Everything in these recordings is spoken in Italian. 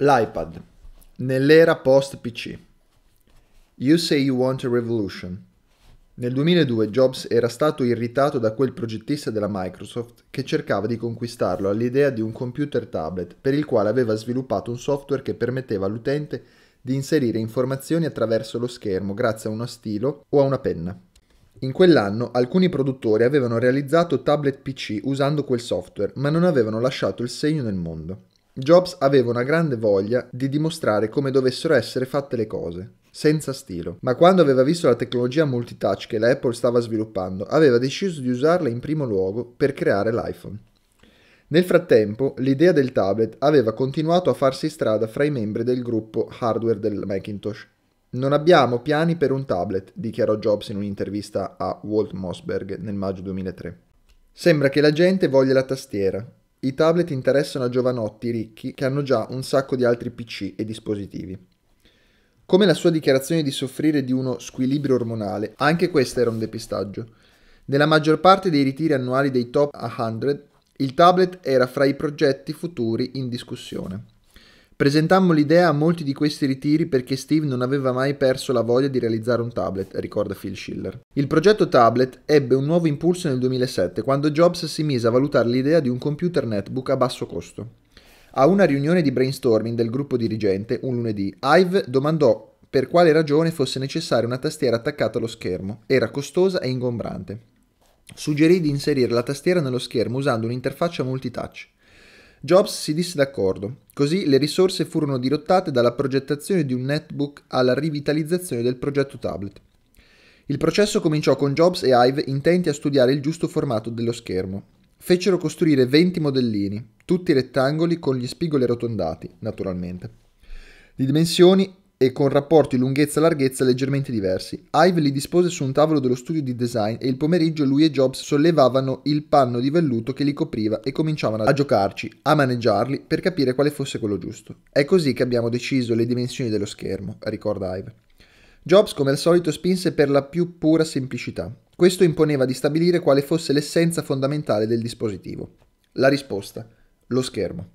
L'iPad nell'era post PC. You say you want a revolution. Nel 2002 Jobs era stato irritato da quel progettista della Microsoft che cercava di conquistarlo all'idea di un computer tablet per il quale aveva sviluppato un software che permetteva all'utente di inserire informazioni attraverso lo schermo grazie a uno stilo o a una penna. In quell'anno alcuni produttori avevano realizzato tablet PC usando quel software, ma non avevano lasciato il segno nel mondo. Jobs aveva una grande voglia di dimostrare come dovessero essere fatte le cose, senza stilo. Ma quando aveva visto la tecnologia multitouch che l'Apple stava sviluppando, aveva deciso di usarla in primo luogo per creare l'iPhone. Nel frattempo, l'idea del tablet aveva continuato a farsi strada fra i membri del gruppo hardware del Macintosh. Non abbiamo piani per un tablet, dichiarò Jobs in un'intervista a Walt Mossberg nel maggio 2003. Sembra che la gente voglia la tastiera, i tablet interessano a giovanotti ricchi che hanno già un sacco di altri PC e dispositivi. Come la sua dichiarazione di soffrire di uno squilibrio ormonale, anche questo era un depistaggio. Nella maggior parte dei ritiri annuali dei top 100, il tablet era fra i progetti futuri in discussione. Presentammo l'idea a molti di questi ritiri perché Steve non aveva mai perso la voglia di realizzare un tablet, ricorda Phil Schiller. Il progetto tablet ebbe un nuovo impulso nel 2007, quando Jobs si mise a valutare l'idea di un computer netbook a basso costo. A una riunione di brainstorming del gruppo dirigente, un lunedì, Ive domandò per quale ragione fosse necessaria una tastiera attaccata allo schermo. Era costosa e ingombrante. Suggerì di inserire la tastiera nello schermo usando un'interfaccia multitouch. Jobs si disse d'accordo, così le risorse furono dirottate dalla progettazione di un netbook alla rivitalizzazione del progetto tablet. Il processo cominciò con Jobs e Ive intenti a studiare il giusto formato dello schermo. Fecero costruire 20 modellini, tutti rettangoli con gli spigoli arrotondati, naturalmente, di dimensioni e con rapporti lunghezza-larghezza leggermente diversi. Ive li dispose su un tavolo dello studio di design e il pomeriggio lui e Jobs sollevavano il panno di velluto che li copriva e cominciavano a giocarci, a maneggiarli per capire quale fosse quello giusto. È così che abbiamo deciso le dimensioni dello schermo, ricorda Ive. Jobs come al solito spinse per la più pura semplicità. Questo imponeva di stabilire quale fosse l'essenza fondamentale del dispositivo. La risposta, lo schermo.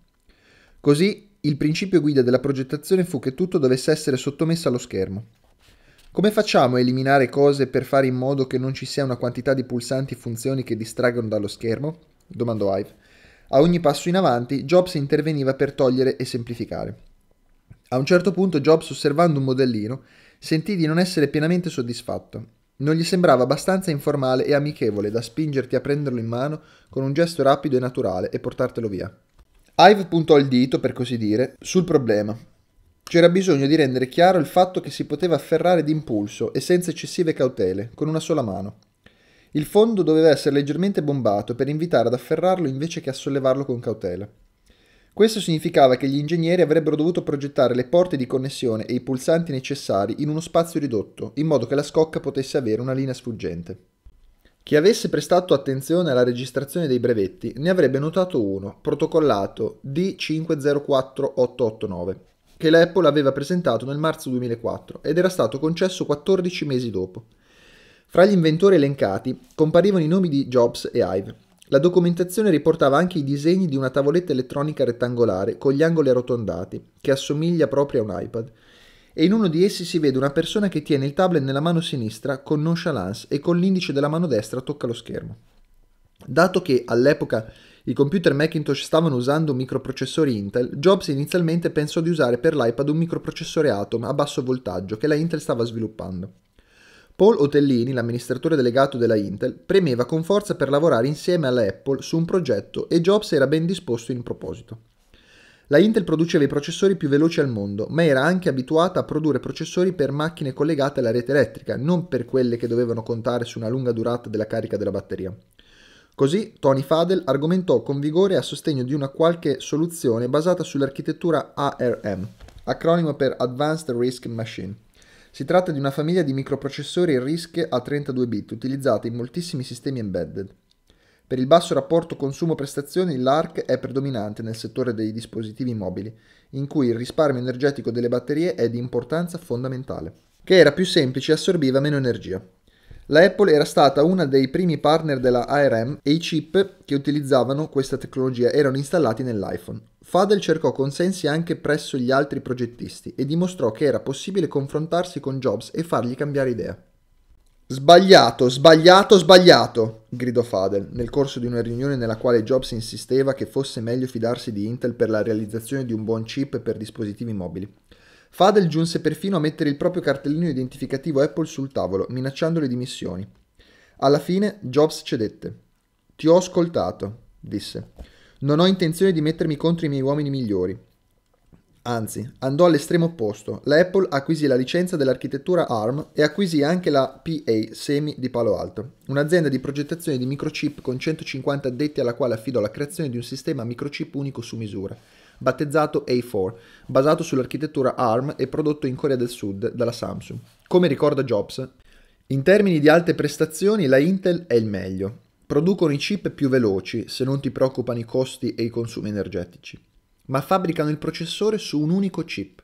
Così il principio guida della progettazione fu che tutto dovesse essere sottomesso allo schermo. Come facciamo a eliminare cose per fare in modo che non ci sia una quantità di pulsanti e funzioni che distraggono dallo schermo? domandò Ive. A ogni passo in avanti, Jobs interveniva per togliere e semplificare. A un certo punto Jobs, osservando un modellino, sentì di non essere pienamente soddisfatto. Non gli sembrava abbastanza informale e amichevole da spingerti a prenderlo in mano con un gesto rapido e naturale e portartelo via. Ive puntò il dito, per così dire, sul problema. C'era bisogno di rendere chiaro il fatto che si poteva afferrare d'impulso e senza eccessive cautele, con una sola mano. Il fondo doveva essere leggermente bombato per invitare ad afferrarlo invece che a sollevarlo con cautela. Questo significava che gli ingegneri avrebbero dovuto progettare le porte di connessione e i pulsanti necessari in uno spazio ridotto, in modo che la scocca potesse avere una linea sfuggente. Chi avesse prestato attenzione alla registrazione dei brevetti ne avrebbe notato uno, protocollato d 504889 che l'Apple aveva presentato nel marzo 2004 ed era stato concesso 14 mesi dopo. Fra gli inventori elencati comparivano i nomi di Jobs e Ive. La documentazione riportava anche i disegni di una tavoletta elettronica rettangolare con gli angoli arrotondati, che assomiglia proprio a un iPad, e in uno di essi si vede una persona che tiene il tablet nella mano sinistra con nonchalance e con l'indice della mano destra tocca lo schermo. Dato che all'epoca i computer Macintosh stavano usando microprocessori Intel, Jobs inizialmente pensò di usare per l'iPad un microprocessore Atom a basso voltaggio che la Intel stava sviluppando. Paul Otellini, l'amministratore delegato della Intel, premeva con forza per lavorare insieme alla Apple su un progetto e Jobs era ben disposto in proposito. La Intel produceva i processori più veloci al mondo, ma era anche abituata a produrre processori per macchine collegate alla rete elettrica, non per quelle che dovevano contare su una lunga durata della carica della batteria. Così Tony Fadel argomentò con vigore a sostegno di una qualche soluzione basata sull'architettura ARM, acronimo per Advanced Risk Machine. Si tratta di una famiglia di microprocessori RISC a 32 bit utilizzati in moltissimi sistemi embedded. Per il basso rapporto consumo-prestazioni l'ARC è predominante nel settore dei dispositivi mobili, in cui il risparmio energetico delle batterie è di importanza fondamentale, che era più semplice e assorbiva meno energia. La Apple era stata una dei primi partner della ARM e i chip che utilizzavano questa tecnologia erano installati nell'iPhone. Fadel cercò consensi anche presso gli altri progettisti e dimostrò che era possibile confrontarsi con Jobs e fargli cambiare idea. Sbagliato, sbagliato, sbagliato, gridò Fadel nel corso di una riunione nella quale Jobs insisteva che fosse meglio fidarsi di Intel per la realizzazione di un buon chip per dispositivi mobili. Fadel giunse perfino a mettere il proprio cartellino identificativo Apple sul tavolo, minacciando le dimissioni. Alla fine Jobs cedette. Ti ho ascoltato, disse. Non ho intenzione di mettermi contro i miei uomini migliori. Anzi, andò all'estremo opposto. La Apple acquisì la licenza dell'architettura ARM e acquisì anche la PA Semi di Palo Alto, un'azienda di progettazione di microchip con 150 addetti alla quale affidò la creazione di un sistema microchip unico su misura, battezzato A4, basato sull'architettura ARM e prodotto in Corea del Sud dalla Samsung. Come ricorda Jobs, in termini di alte prestazioni la Intel è il meglio. Producono i chip più veloci se non ti preoccupano i costi e i consumi energetici ma fabbricano il processore su un unico chip,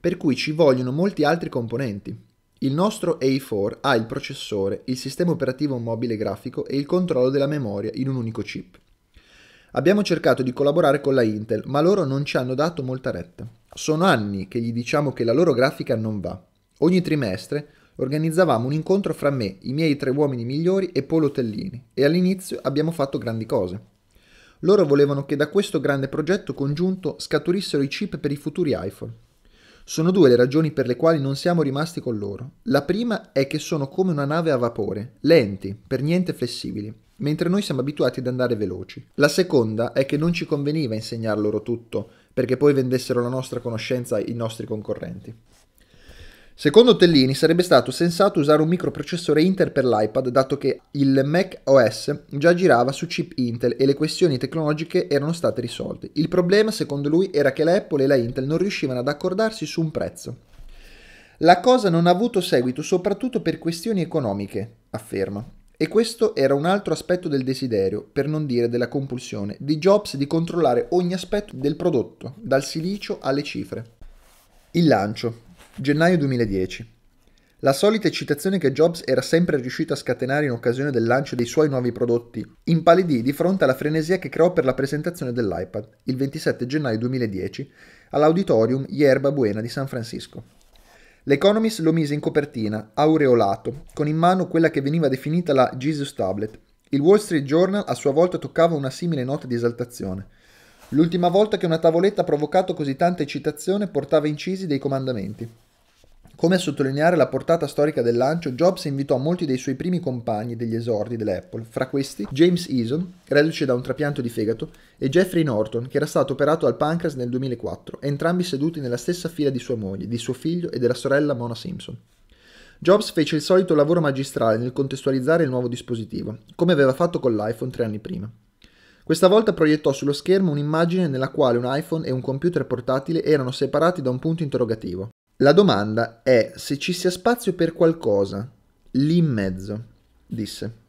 per cui ci vogliono molti altri componenti. Il nostro A4 ha il processore, il sistema operativo mobile grafico e il controllo della memoria in un unico chip. Abbiamo cercato di collaborare con la Intel, ma loro non ci hanno dato molta retta. Sono anni che gli diciamo che la loro grafica non va. Ogni trimestre organizzavamo un incontro fra me, i miei tre uomini migliori e Polo Tellini e all'inizio abbiamo fatto grandi cose. Loro volevano che da questo grande progetto congiunto scaturissero i chip per i futuri iPhone. Sono due le ragioni per le quali non siamo rimasti con loro. La prima è che sono come una nave a vapore, lenti, per niente flessibili, mentre noi siamo abituati ad andare veloci. La seconda è che non ci conveniva insegnar loro tutto, perché poi vendessero la nostra conoscenza ai nostri concorrenti. Secondo Tellini sarebbe stato sensato usare un microprocessore Intel per l'iPad dato che il Mac OS già girava su chip Intel e le questioni tecnologiche erano state risolte. Il problema secondo lui era che la Apple e la Intel non riuscivano ad accordarsi su un prezzo. La cosa non ha avuto seguito soprattutto per questioni economiche, afferma. E questo era un altro aspetto del desiderio, per non dire della compulsione, di Jobs di controllare ogni aspetto del prodotto, dal silicio alle cifre. Il lancio. Gennaio 2010. La solita eccitazione che Jobs era sempre riuscito a scatenare in occasione del lancio dei suoi nuovi prodotti impalidì di fronte alla frenesia che creò per la presentazione dell'iPad il 27 gennaio 2010 all'auditorium Yerba Buena di San Francisco. L'Economist lo mise in copertina, aureolato, con in mano quella che veniva definita la Jesus Tablet. Il Wall Street Journal a sua volta toccava una simile nota di esaltazione. L'ultima volta che una tavoletta ha provocato così tanta eccitazione portava incisi dei comandamenti. Come a sottolineare la portata storica del lancio, Jobs invitò molti dei suoi primi compagni degli esordi dell'Apple, fra questi James Eason, reduce da un trapianto di fegato, e Jeffrey Norton, che era stato operato al pancreas nel 2004, entrambi seduti nella stessa fila di sua moglie, di suo figlio e della sorella Mona Simpson. Jobs fece il solito lavoro magistrale nel contestualizzare il nuovo dispositivo, come aveva fatto con l'iPhone tre anni prima. Questa volta proiettò sullo schermo un'immagine nella quale un iPhone e un computer portatile erano separati da un punto interrogativo. La domanda è se ci sia spazio per qualcosa lì in mezzo, disse.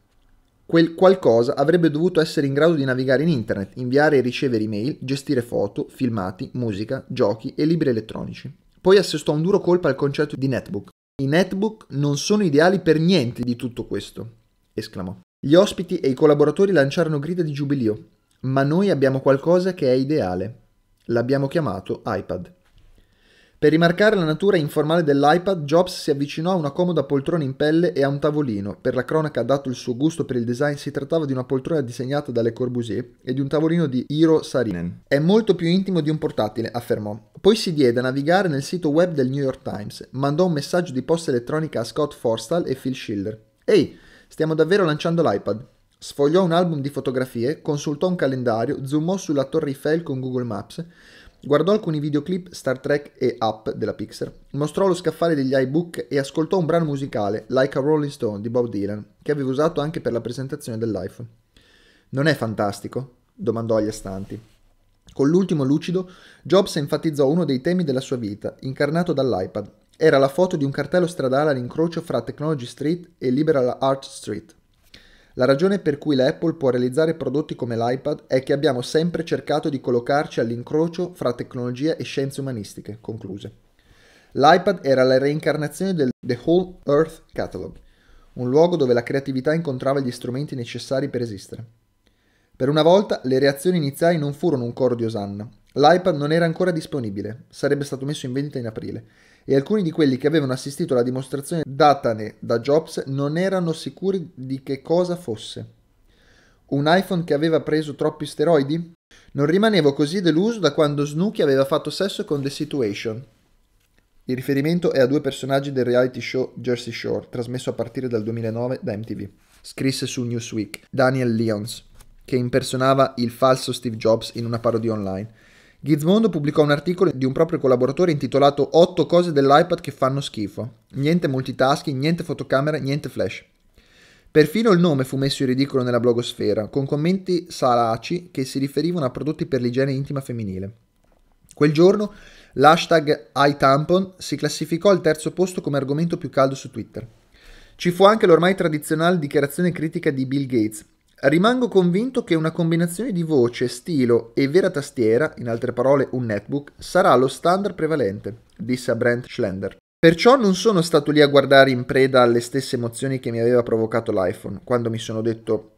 Quel qualcosa avrebbe dovuto essere in grado di navigare in internet, inviare e ricevere email, gestire foto, filmati, musica, giochi e libri elettronici. Poi assestò un duro colpo al concetto di netbook. I netbook non sono ideali per niente di tutto questo, esclamò. Gli ospiti e i collaboratori lanciarono grida di giubilio, ma noi abbiamo qualcosa che è ideale. L'abbiamo chiamato iPad. Per rimarcare la natura informale dell'iPad, Jobs si avvicinò a una comoda poltrona in pelle e a un tavolino. Per la cronaca, dato il suo gusto per il design, si trattava di una poltrona disegnata dalle Corbusier e di un tavolino di Hiro Sarinen. È molto più intimo di un portatile, affermò. Poi si diede a navigare nel sito web del New York Times. Mandò un messaggio di posta elettronica a Scott Forstall e Phil Schiller. Ehi, stiamo davvero lanciando l'iPad. Sfogliò un album di fotografie, consultò un calendario, zoomò sulla Torre Eiffel con Google Maps Guardò alcuni videoclip Star Trek e Up della Pixar, mostrò lo scaffale degli iBook e ascoltò un brano musicale, Like a Rolling Stone di Bob Dylan, che aveva usato anche per la presentazione dell'iPhone. Non è fantastico? domandò agli astanti. Con l'ultimo lucido, Jobs enfatizzò uno dei temi della sua vita, incarnato dall'iPad. Era la foto di un cartello stradale all'incrocio fra Technology Street e Liberal Arts Street. La ragione per cui la Apple può realizzare prodotti come l'iPad è che abbiamo sempre cercato di collocarci all'incrocio fra tecnologia e scienze umanistiche, concluse. L'iPad era la reincarnazione del The Whole Earth Catalog, un luogo dove la creatività incontrava gli strumenti necessari per esistere. Per una volta le reazioni iniziali non furono un coro di osanna. L'iPad non era ancora disponibile, sarebbe stato messo in vendita in aprile, e alcuni di quelli che avevano assistito alla dimostrazione datane da Jobs non erano sicuri di che cosa fosse. Un iPhone che aveva preso troppi steroidi? Non rimanevo così deluso da quando Snooki aveva fatto sesso con The Situation. Il riferimento è a due personaggi del reality show Jersey Shore, trasmesso a partire dal 2009 da MTV. Scrisse su Newsweek Daniel Lyons, che impersonava il falso Steve Jobs in una parodia online Gizmondo pubblicò un articolo di un proprio collaboratore intitolato 8 cose dell'iPad che fanno schifo. Niente multitasking, niente fotocamera, niente flash. Perfino il nome fu messo in ridicolo nella blogosfera, con commenti salaci che si riferivano a prodotti per l'igiene intima femminile. Quel giorno l'hashtag iTampon si classificò al terzo posto come argomento più caldo su Twitter. Ci fu anche l'ormai tradizionale dichiarazione critica di Bill Gates, Rimango convinto che una combinazione di voce, stilo e vera tastiera, in altre parole un netbook, sarà lo standard prevalente, disse a Brent Schlender. Perciò non sono stato lì a guardare in preda alle stesse emozioni che mi aveva provocato l'iPhone, quando mi sono detto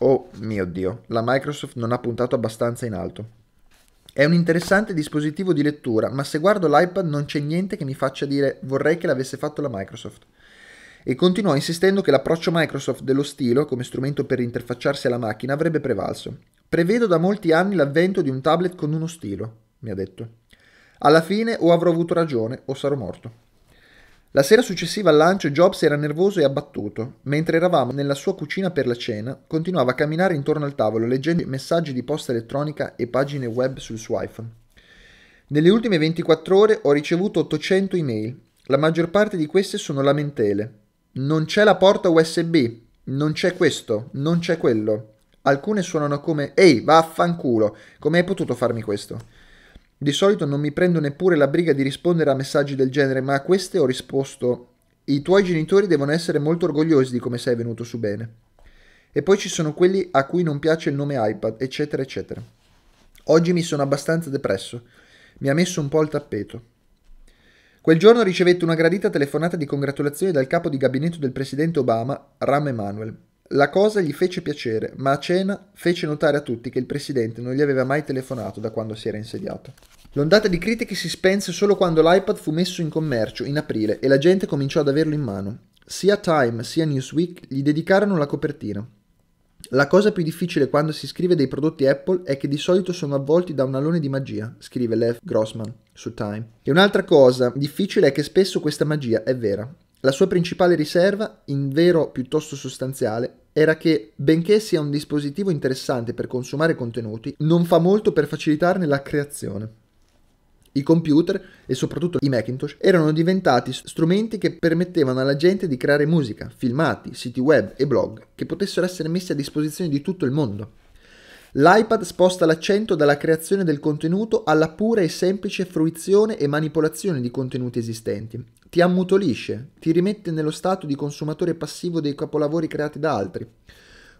Oh mio Dio, la Microsoft non ha puntato abbastanza in alto. È un interessante dispositivo di lettura, ma se guardo l'iPad non c'è niente che mi faccia dire vorrei che l'avesse fatto la Microsoft e continuò insistendo che l'approccio Microsoft dello stilo come strumento per interfacciarsi alla macchina avrebbe prevalso. Prevedo da molti anni l'avvento di un tablet con uno stilo, mi ha detto. Alla fine o avrò avuto ragione o sarò morto. La sera successiva al lancio Jobs era nervoso e abbattuto. Mentre eravamo nella sua cucina per la cena, continuava a camminare intorno al tavolo leggendo messaggi di posta elettronica e pagine web sul suo iPhone. Nelle ultime 24 ore ho ricevuto 800 email. La maggior parte di queste sono lamentele non c'è la porta USB, non c'è questo, non c'è quello. Alcune suonano come Ehi, vaffanculo, come hai potuto farmi questo? Di solito non mi prendo neppure la briga di rispondere a messaggi del genere, ma a queste ho risposto I tuoi genitori devono essere molto orgogliosi di come sei venuto su bene. E poi ci sono quelli a cui non piace il nome iPad, eccetera, eccetera. Oggi mi sono abbastanza depresso. Mi ha messo un po' al tappeto. Quel giorno ricevette una gradita telefonata di congratulazioni dal capo di gabinetto del presidente Obama, Ram Emanuel. La cosa gli fece piacere, ma a cena fece notare a tutti che il presidente non gli aveva mai telefonato da quando si era insediato. L'ondata di critiche si spense solo quando l'iPad fu messo in commercio in aprile e la gente cominciò ad averlo in mano. Sia Time sia Newsweek gli dedicarono la copertina. La cosa più difficile quando si scrive dei prodotti Apple è che di solito sono avvolti da un alone di magia, scrive Lev Grossman su Time. E un'altra cosa difficile è che spesso questa magia è vera. La sua principale riserva, in vero piuttosto sostanziale, era che, benché sia un dispositivo interessante per consumare contenuti, non fa molto per facilitarne la creazione. I computer e soprattutto i Macintosh erano diventati strumenti che permettevano alla gente di creare musica, filmati, siti web e blog che potessero essere messi a disposizione di tutto il mondo. L'iPad sposta l'accento dalla creazione del contenuto alla pura e semplice fruizione e manipolazione di contenuti esistenti. Ti ammutolisce, ti rimette nello stato di consumatore passivo dei capolavori creati da altri.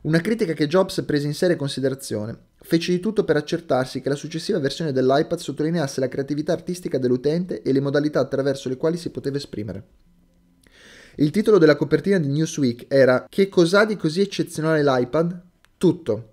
Una critica che Jobs prese in seria considerazione. Fece di tutto per accertarsi che la successiva versione dell'iPad sottolineasse la creatività artistica dell'utente e le modalità attraverso le quali si poteva esprimere. Il titolo della copertina di Newsweek era Che cos'ha di così eccezionale l'iPad? Tutto.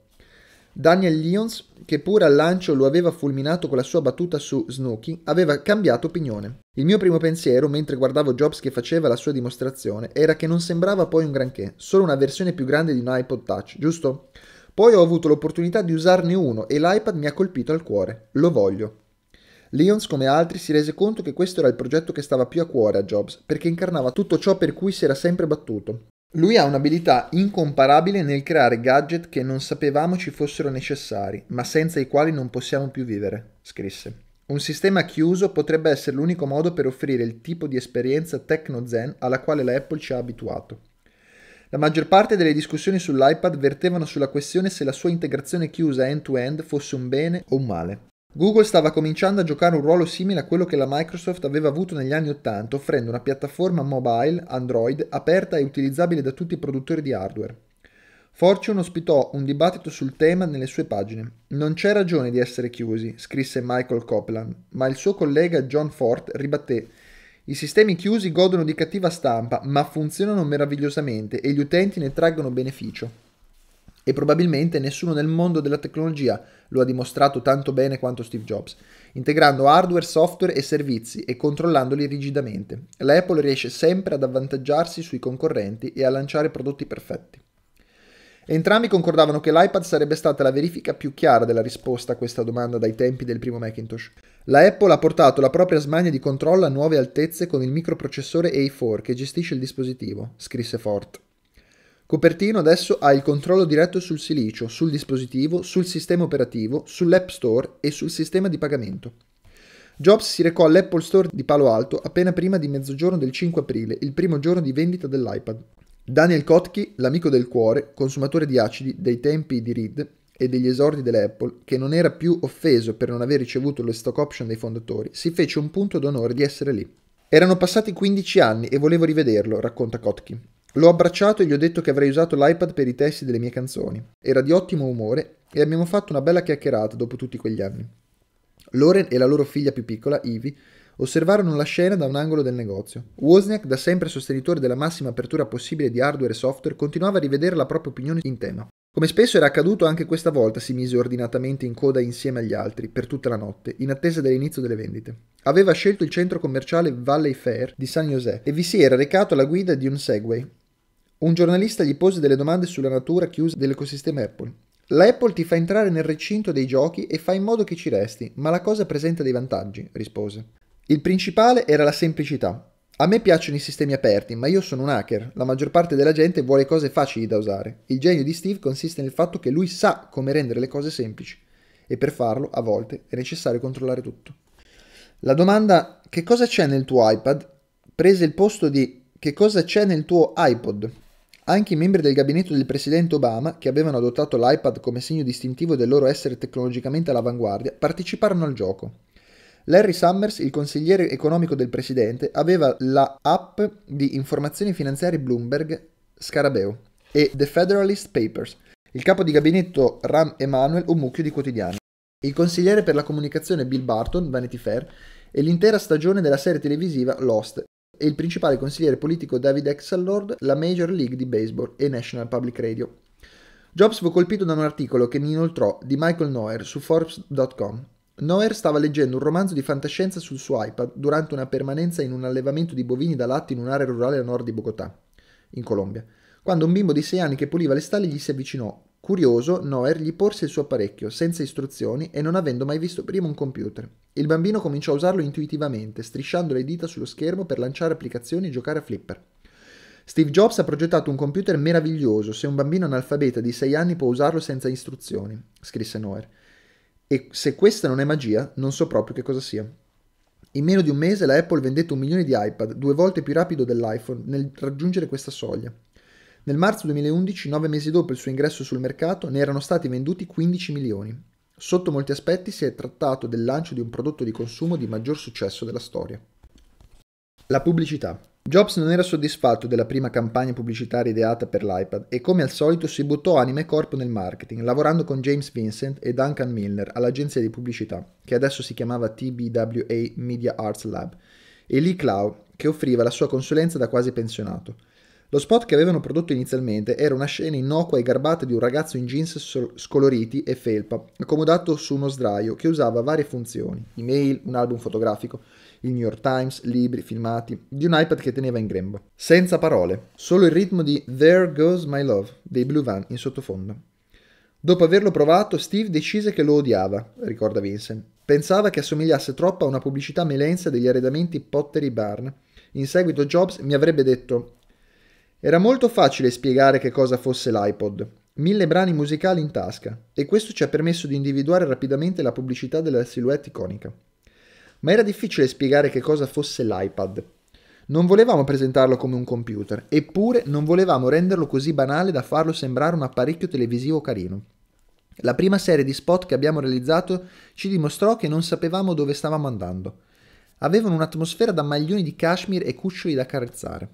Daniel Lyons, che pure al lancio lo aveva fulminato con la sua battuta su Snooki, aveva cambiato opinione. Il mio primo pensiero, mentre guardavo Jobs che faceva la sua dimostrazione, era che non sembrava poi un granché, solo una versione più grande di un iPod Touch, giusto? Poi ho avuto l'opportunità di usarne uno e l'iPad mi ha colpito al cuore. Lo voglio. Lyons, come altri, si rese conto che questo era il progetto che stava più a cuore a Jobs, perché incarnava tutto ciò per cui si era sempre battuto. Lui ha un'abilità incomparabile nel creare gadget che non sapevamo ci fossero necessari, ma senza i quali non possiamo più vivere, scrisse. Un sistema chiuso potrebbe essere l'unico modo per offrire il tipo di esperienza techno-zen alla quale la Apple ci ha abituato. La maggior parte delle discussioni sull'iPad vertevano sulla questione se la sua integrazione chiusa end-to-end fosse un bene o un male. Google stava cominciando a giocare un ruolo simile a quello che la Microsoft aveva avuto negli anni Ottanta, offrendo una piattaforma mobile Android aperta e utilizzabile da tutti i produttori di hardware. Fortune ospitò un dibattito sul tema nelle sue pagine. Non c'è ragione di essere chiusi, scrisse Michael Copland, ma il suo collega John Fort ribatté i sistemi chiusi godono di cattiva stampa, ma funzionano meravigliosamente e gli utenti ne traggono beneficio e probabilmente nessuno nel mondo della tecnologia lo ha dimostrato tanto bene quanto Steve Jobs, integrando hardware, software e servizi e controllandoli rigidamente. La Apple riesce sempre ad avvantaggiarsi sui concorrenti e a lanciare prodotti perfetti. Entrambi concordavano che l'iPad sarebbe stata la verifica più chiara della risposta a questa domanda dai tempi del primo Macintosh. La Apple ha portato la propria smania di controllo a nuove altezze con il microprocessore A4 che gestisce il dispositivo, scrisse Fort. Copertino adesso ha il controllo diretto sul silicio, sul dispositivo, sul sistema operativo, sull'App Store e sul sistema di pagamento. Jobs si recò all'Apple Store di Palo Alto appena prima di mezzogiorno del 5 aprile, il primo giorno di vendita dell'iPad. Daniel Kotke, l'amico del cuore, consumatore di acidi dei tempi di Reed e degli esordi dell'Apple, che non era più offeso per non aver ricevuto le stock option dei fondatori, si fece un punto d'onore di essere lì. Erano passati 15 anni e volevo rivederlo, racconta Kotke. L'ho abbracciato e gli ho detto che avrei usato l'iPad per i testi delle mie canzoni. Era di ottimo umore e abbiamo fatto una bella chiacchierata dopo tutti quegli anni. Loren e la loro figlia più piccola, Ivy, osservarono la scena da un angolo del negozio. Wozniak, da sempre sostenitore della massima apertura possibile di hardware e software, continuava a rivedere la propria opinione in tema. Come spesso era accaduto anche questa volta si mise ordinatamente in coda insieme agli altri, per tutta la notte, in attesa dell'inizio delle vendite. Aveva scelto il centro commerciale Valley Fair di San José e vi si era recato alla guida di un Segway, un giornalista gli pose delle domande sulla natura chiusa dell'ecosistema Apple. La Apple ti fa entrare nel recinto dei giochi e fa in modo che ci resti, ma la cosa presenta dei vantaggi, rispose. Il principale era la semplicità. A me piacciono i sistemi aperti, ma io sono un hacker. La maggior parte della gente vuole cose facili da usare. Il genio di Steve consiste nel fatto che lui sa come rendere le cose semplici. E per farlo, a volte, è necessario controllare tutto. La domanda che cosa c'è nel tuo iPad prese il posto di che cosa c'è nel tuo iPod anche i membri del gabinetto del presidente Obama, che avevano adottato l'iPad come segno distintivo del loro essere tecnologicamente all'avanguardia, parteciparono al gioco. Larry Summers, il consigliere economico del presidente, aveva la app di informazioni finanziarie Bloomberg Scarabeo e The Federalist Papers, il capo di gabinetto Ram Emanuel un mucchio di quotidiani. Il consigliere per la comunicazione Bill Barton, Vanity Fair, e l'intera stagione della serie televisiva Lost, e il principale consigliere politico David Axelrod, la Major League di Baseball e National Public Radio. Jobs fu colpito da un articolo che mi inoltrò di Michael Noer su Forbes.com. Noer stava leggendo un romanzo di fantascienza sul suo iPad durante una permanenza in un allevamento di bovini da latte in un'area rurale a nord di Bogotà, in Colombia, quando un bimbo di 6 anni che puliva le stalle gli si avvicinò, Curioso, Noer gli porse il suo apparecchio, senza istruzioni e non avendo mai visto prima un computer. Il bambino cominciò a usarlo intuitivamente, strisciando le dita sullo schermo per lanciare applicazioni e giocare a flipper. Steve Jobs ha progettato un computer meraviglioso, se un bambino analfabeta di 6 anni può usarlo senza istruzioni, scrisse Noer. E se questa non è magia, non so proprio che cosa sia. In meno di un mese la Apple vendette un milione di iPad, due volte più rapido dell'iPhone, nel raggiungere questa soglia. Nel marzo 2011, nove mesi dopo il suo ingresso sul mercato, ne erano stati venduti 15 milioni. Sotto molti aspetti si è trattato del lancio di un prodotto di consumo di maggior successo della storia. La pubblicità. Jobs non era soddisfatto della prima campagna pubblicitaria ideata per l'iPad e come al solito si buttò anima e corpo nel marketing, lavorando con James Vincent e Duncan Milner all'agenzia di pubblicità, che adesso si chiamava TBWA Media Arts Lab, e Lee Clow, che offriva la sua consulenza da quasi pensionato. Lo spot che avevano prodotto inizialmente era una scena innocua e garbata di un ragazzo in jeans scoloriti e felpa, accomodato su uno sdraio che usava varie funzioni, email, un album fotografico, il New York Times, libri, filmati, di un iPad che teneva in grembo. Senza parole, solo il ritmo di There Goes My Love dei Blue Van in sottofondo. Dopo averlo provato, Steve decise che lo odiava, ricorda Vincent. Pensava che assomigliasse troppo a una pubblicità melensa degli arredamenti Pottery Barn. In seguito Jobs mi avrebbe detto era molto facile spiegare che cosa fosse l'iPod. Mille brani musicali in tasca, e questo ci ha permesso di individuare rapidamente la pubblicità della silhouette iconica. Ma era difficile spiegare che cosa fosse l'iPad. Non volevamo presentarlo come un computer, eppure non volevamo renderlo così banale da farlo sembrare un apparecchio televisivo carino. La prima serie di spot che abbiamo realizzato ci dimostrò che non sapevamo dove stavamo andando. Avevano un'atmosfera da maglioni di cashmere e cuccioli da carezzare.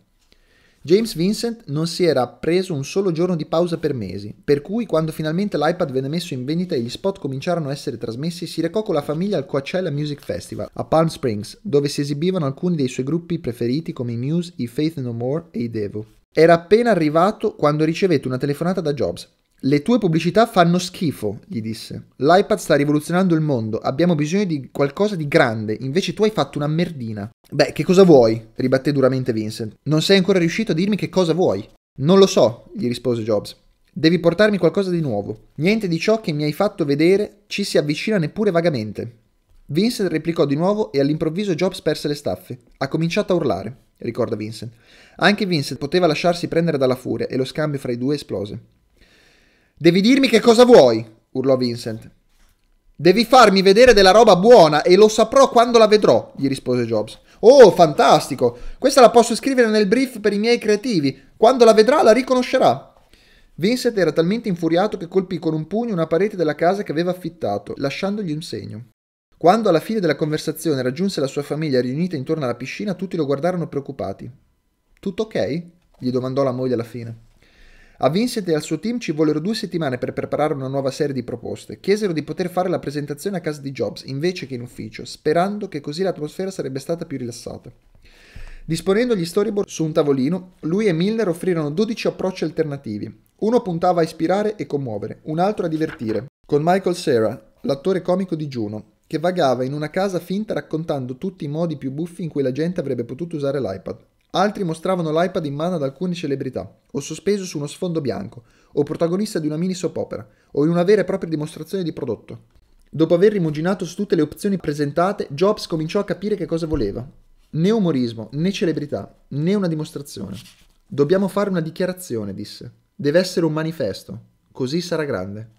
James Vincent non si era preso un solo giorno di pausa per mesi, per cui quando finalmente l'iPad venne messo in vendita e gli spot cominciarono a essere trasmessi, si recò con la famiglia al Coachella Music Festival a Palm Springs, dove si esibivano alcuni dei suoi gruppi preferiti come i Muse, i Faith No More e i Devo. Era appena arrivato quando ricevette una telefonata da Jobs, le tue pubblicità fanno schifo, gli disse. L'iPad sta rivoluzionando il mondo, abbiamo bisogno di qualcosa di grande, invece tu hai fatto una merdina. Beh, che cosa vuoi? ribatté duramente Vincent. Non sei ancora riuscito a dirmi che cosa vuoi. Non lo so, gli rispose Jobs. Devi portarmi qualcosa di nuovo. Niente di ciò che mi hai fatto vedere ci si avvicina neppure vagamente. Vincent replicò di nuovo e all'improvviso Jobs perse le staffe. Ha cominciato a urlare, ricorda Vincent. Anche Vincent poteva lasciarsi prendere dalla furia e lo scambio fra i due esplose. Devi dirmi che cosa vuoi, urlò Vincent. Devi farmi vedere della roba buona e lo saprò quando la vedrò, gli rispose Jobs. Oh, fantastico! Questa la posso scrivere nel brief per i miei creativi. Quando la vedrà la riconoscerà. Vincent era talmente infuriato che colpì con un pugno una parete della casa che aveva affittato, lasciandogli un segno. Quando alla fine della conversazione raggiunse la sua famiglia riunita intorno alla piscina, tutti lo guardarono preoccupati. Tutto ok? gli domandò la moglie alla fine. A Vincent e al suo team ci vollero due settimane per preparare una nuova serie di proposte. Chiesero di poter fare la presentazione a casa di Jobs invece che in ufficio, sperando che così l'atmosfera sarebbe stata più rilassata. Disponendo gli storyboard su un tavolino, lui e Milner offrirono 12 approcci alternativi. Uno puntava a ispirare e commuovere, un altro a divertire, con Michael Serra, l'attore comico di Juno, che vagava in una casa finta raccontando tutti i modi più buffi in cui la gente avrebbe potuto usare l'iPad altri mostravano l'iPad in mano ad alcune celebrità, o sospeso su uno sfondo bianco, o protagonista di una mini soap opera, o in una vera e propria dimostrazione di prodotto. Dopo aver rimuginato su tutte le opzioni presentate, Jobs cominciò a capire che cosa voleva. Né umorismo, né celebrità, né una dimostrazione. Dobbiamo fare una dichiarazione, disse. Deve essere un manifesto. Così sarà grande.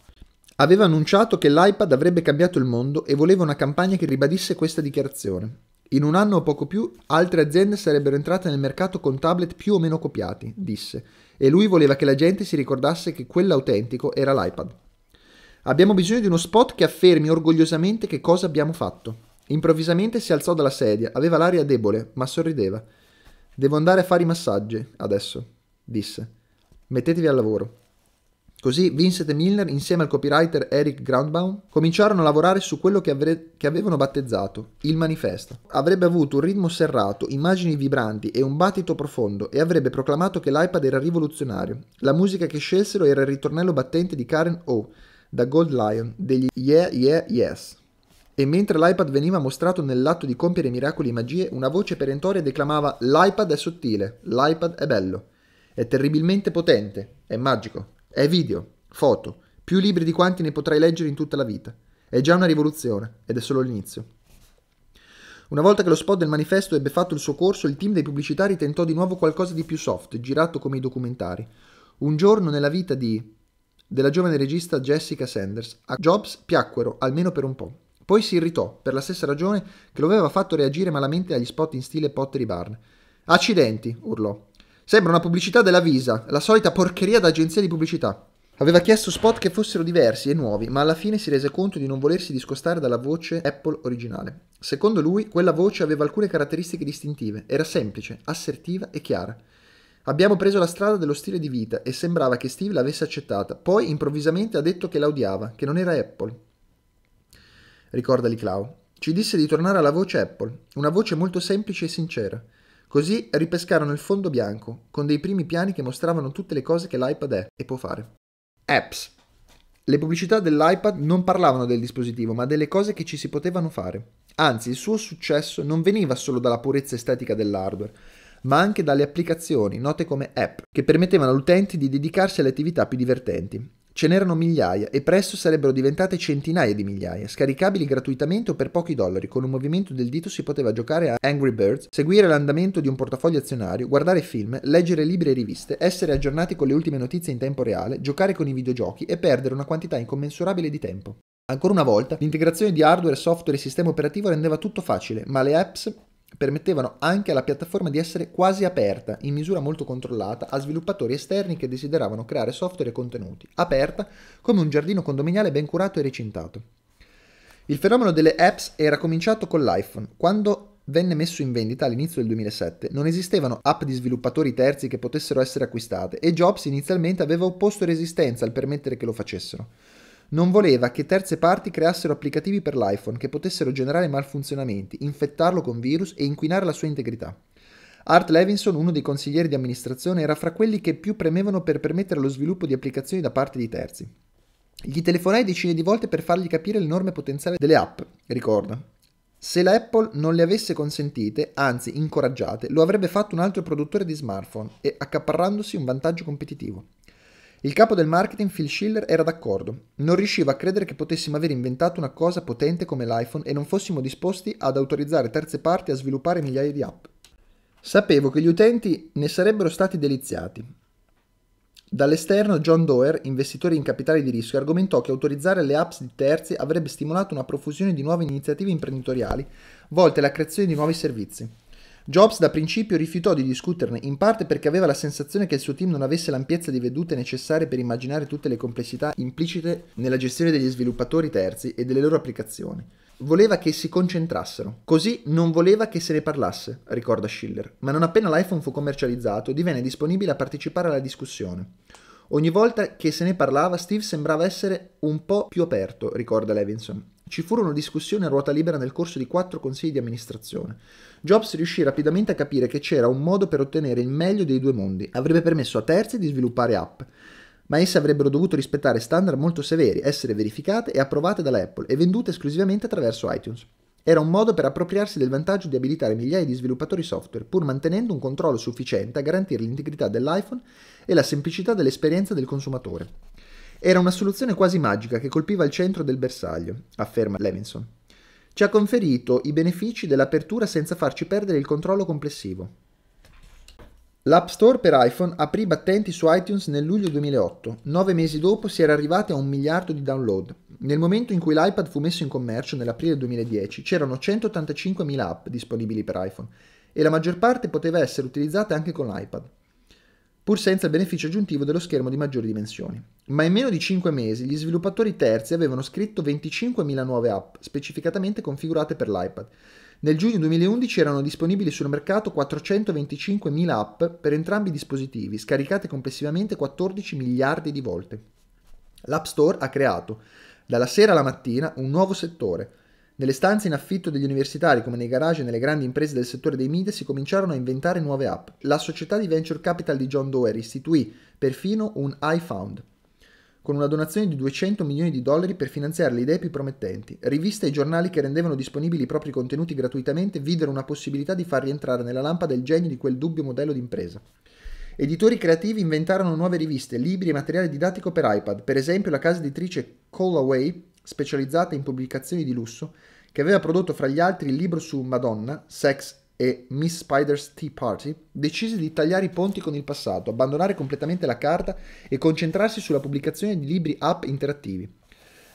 Aveva annunciato che l'iPad avrebbe cambiato il mondo e voleva una campagna che ribadisse questa dichiarazione. In un anno o poco più altre aziende sarebbero entrate nel mercato con tablet più o meno copiati, disse, e lui voleva che la gente si ricordasse che quell'autentico era l'iPad. Abbiamo bisogno di uno spot che affermi orgogliosamente che cosa abbiamo fatto. Improvvisamente si alzò dalla sedia, aveva l'aria debole, ma sorrideva. Devo andare a fare i massaggi, adesso, disse. Mettetevi al lavoro. Così Vincent e Milner, insieme al copywriter Eric Groundbaum, cominciarono a lavorare su quello che, avre- che, avevano battezzato il manifesto. Avrebbe avuto un ritmo serrato, immagini vibranti e un battito profondo e avrebbe proclamato che l'iPad era rivoluzionario. La musica che scelsero era il ritornello battente di Karen O, da Gold Lion, degli Yeah Yeah Yes. E mentre l'iPad veniva mostrato nell'atto di compiere miracoli e magie, una voce perentoria declamava l'iPad è sottile, l'iPad è bello, è terribilmente potente, è magico. È video, foto, più libri di quanti ne potrai leggere in tutta la vita. È già una rivoluzione ed è solo l'inizio. Una volta che lo spot del manifesto ebbe fatto il suo corso, il team dei pubblicitari tentò di nuovo qualcosa di più soft, girato come i documentari. Un giorno nella vita di della giovane regista Jessica Sanders. A Jobs piacquero, almeno per un po'. Poi si irritò, per la stessa ragione che lo aveva fatto reagire malamente agli spot in stile Pottery Barn. Accidenti, urlò. Sembra una pubblicità della Visa, la solita porcheria d'agenzia di pubblicità. Aveva chiesto spot che fossero diversi e nuovi, ma alla fine si rese conto di non volersi discostare dalla voce Apple originale. Secondo lui, quella voce aveva alcune caratteristiche distintive, era semplice, assertiva e chiara. Abbiamo preso la strada dello stile di vita e sembrava che Steve l'avesse accettata, poi improvvisamente ha detto che la odiava, che non era Apple. Ricorda Liclau. Ci disse di tornare alla voce Apple, una voce molto semplice e sincera. Così ripescarono il fondo bianco, con dei primi piani che mostravano tutte le cose che l'iPad è e può fare. Apps. Le pubblicità dell'iPad non parlavano del dispositivo, ma delle cose che ci si potevano fare. Anzi, il suo successo non veniva solo dalla purezza estetica dell'hardware, ma anche dalle applicazioni, note come app, che permettevano all'utente di dedicarsi alle attività più divertenti. Ce n'erano migliaia e presto sarebbero diventate centinaia di migliaia, scaricabili gratuitamente o per pochi dollari. Con un movimento del dito si poteva giocare a Angry Birds, seguire l'andamento di un portafoglio azionario, guardare film, leggere libri e riviste, essere aggiornati con le ultime notizie in tempo reale, giocare con i videogiochi e perdere una quantità incommensurabile di tempo. Ancora una volta, l'integrazione di hardware, software e sistema operativo rendeva tutto facile, ma le apps permettevano anche alla piattaforma di essere quasi aperta, in misura molto controllata, a sviluppatori esterni che desideravano creare software e contenuti, aperta come un giardino condominiale ben curato e recintato. Il fenomeno delle apps era cominciato con l'iPhone, quando venne messo in vendita all'inizio del 2007, non esistevano app di sviluppatori terzi che potessero essere acquistate e Jobs inizialmente aveva opposto resistenza al permettere che lo facessero. Non voleva che terze parti creassero applicativi per l'iPhone che potessero generare malfunzionamenti, infettarlo con virus e inquinare la sua integrità. Art Levinson, uno dei consiglieri di amministrazione, era fra quelli che più premevano per permettere lo sviluppo di applicazioni da parte di terzi. Gli telefonai decine di volte per fargli capire l'enorme potenziale delle app, ricorda. Se la Apple non le avesse consentite, anzi incoraggiate, lo avrebbe fatto un altro produttore di smartphone e accaparrandosi un vantaggio competitivo. Il capo del marketing, Phil Schiller, era d'accordo. Non riusciva a credere che potessimo aver inventato una cosa potente come l'iPhone e non fossimo disposti ad autorizzare terze parti a sviluppare migliaia di app. Sapevo che gli utenti ne sarebbero stati deliziati. Dall'esterno John Doer, investitore in capitali di rischio, argomentò che autorizzare le apps di terzi avrebbe stimolato una profusione di nuove iniziative imprenditoriali volte alla creazione di nuovi servizi. Jobs da principio rifiutò di discuterne, in parte perché aveva la sensazione che il suo team non avesse l'ampiezza di vedute necessarie per immaginare tutte le complessità implicite nella gestione degli sviluppatori terzi e delle loro applicazioni. Voleva che si concentrassero. Così non voleva che se ne parlasse, ricorda Schiller, ma non appena l'iPhone fu commercializzato divenne disponibile a partecipare alla discussione. Ogni volta che se ne parlava Steve sembrava essere un po' più aperto, ricorda Levinson. Ci furono discussioni a ruota libera nel corso di quattro consigli di amministrazione. Jobs riuscì rapidamente a capire che c'era un modo per ottenere il meglio dei due mondi, avrebbe permesso a terzi di sviluppare app, ma esse avrebbero dovuto rispettare standard molto severi, essere verificate e approvate dalla Apple e vendute esclusivamente attraverso iTunes. Era un modo per appropriarsi del vantaggio di abilitare migliaia di sviluppatori software, pur mantenendo un controllo sufficiente a garantire l'integrità dell'iPhone e la semplicità dell'esperienza del consumatore. Era una soluzione quasi magica che colpiva il centro del bersaglio, afferma Levinson ci ha conferito i benefici dell'apertura senza farci perdere il controllo complessivo. L'App Store per iPhone aprì battenti su iTunes nel luglio 2008. Nove mesi dopo si era arrivati a un miliardo di download. Nel momento in cui l'iPad fu messo in commercio, nell'aprile 2010, c'erano 185.000 app disponibili per iPhone e la maggior parte poteva essere utilizzata anche con l'iPad pur senza il beneficio aggiuntivo dello schermo di maggiori dimensioni. Ma in meno di 5 mesi gli sviluppatori terzi avevano scritto 25.000 nuove app, specificatamente configurate per l'iPad. Nel giugno 2011 erano disponibili sul mercato 425.000 app per entrambi i dispositivi, scaricate complessivamente 14 miliardi di volte. L'App Store ha creato, dalla sera alla mattina, un nuovo settore, nelle stanze in affitto degli universitari, come nei garage e nelle grandi imprese del settore dei media, si cominciarono a inventare nuove app. La società di venture capital di John Doerr istituì perfino un iFound, con una donazione di 200 milioni di dollari per finanziare le idee più promettenti. Riviste e giornali che rendevano disponibili i propri contenuti gratuitamente videro una possibilità di far rientrare nella lampada il genio di quel dubbio modello di impresa. Editori creativi inventarono nuove riviste, libri e materiale didattico per iPad. Per esempio, la casa editrice Callaway specializzata in pubblicazioni di lusso, che aveva prodotto fra gli altri il libro su Madonna, Sex e Miss Spider's Tea Party, decise di tagliare i ponti con il passato, abbandonare completamente la carta e concentrarsi sulla pubblicazione di libri app interattivi.